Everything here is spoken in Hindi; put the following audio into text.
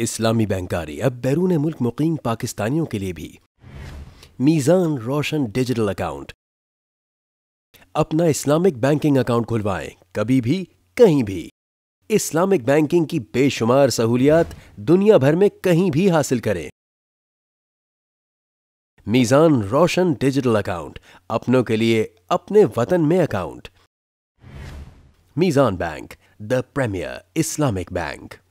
इस्लामी बैंकारी अब बैरून मुल्क मुकीम पाकिस्तानियों के लिए भी मीज़ान रोशन डिजिटल अकाउंट अपना इस्लामिक बैंकिंग अकाउंट खुलवाएं कभी भी कहीं भी इस्लामिक बैंकिंग की बेशुमार सहूलियात दुनिया भर में कहीं भी हासिल करें मीज़ान रोशन डिजिटल अकाउंट अपनों के लिए अपने वतन में account Meezan bank the premier Islamic bank